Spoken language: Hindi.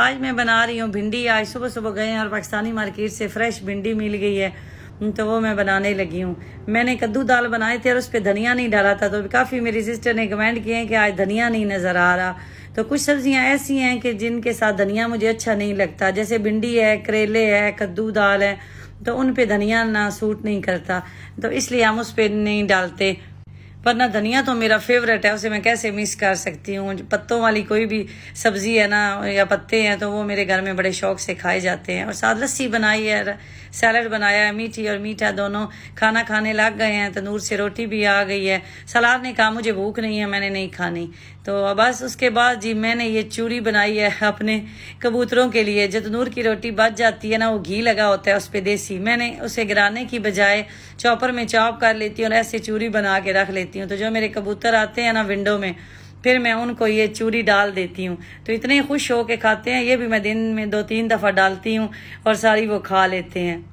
आज मैं बना रही हूँ भिंडी आज सुबह सुबह गए हैं और पाकिस्तानी मार्केट से फ्रेश भिंडी मिल गई है हम्म, तो वो मैं बनाने लगी हूँ मैंने कद्दू दाल बनाए थे और उस पर धनिया नहीं डाला था तो काफ़ी मेरी सिस्टर ने कमेंट किए हैं कि आज धनिया नहीं नज़र आ रहा तो कुछ सब्जियां ऐसी हैं कि जिनके साथ धनिया मुझे अच्छा नहीं लगता जैसे भिंडी है करेले है कद्दू दाल है तो उन पे धनिया ना सूट नहीं करता तो इसलिए हम उस पर नहीं डालते पर ना धनिया तो मेरा फेवरेट है उसे मैं कैसे मिस कर सकती हूँ पत्तों वाली कोई भी सब्जी है ना या पत्ते हैं तो वो मेरे घर में बड़े शौक से खाए जाते हैं और साथ लस्सी बनाई है सैलड बनाया है मीठी और मीठा दोनों खाना खाने लग गए हैं तंदूर से रोटी भी आ गई है सलाद ने कहा मुझे भूख नहीं है मैंने नहीं खानी तो बस उसके बाद जी मैंने ये चूड़ी बनाई है अपने कबूतरों के लिए जो तंदूर की रोटी बच जाती है ना वो घी लगा होता है उस पर देसी मैंने उसे गिराने की बजाय चॉपर में चॉप कर लेती हूँ और ऐसे चूड़ी बना के रख लेती देती हूँ तो जो मेरे कबूतर आते हैं ना विंडो में फिर मैं उनको ये चूरी डाल देती हूँ तो इतने खुश हो के खाते हैं ये भी मैं दिन में दो तीन दफ़ा डालती हूँ और सारी वो खा लेते हैं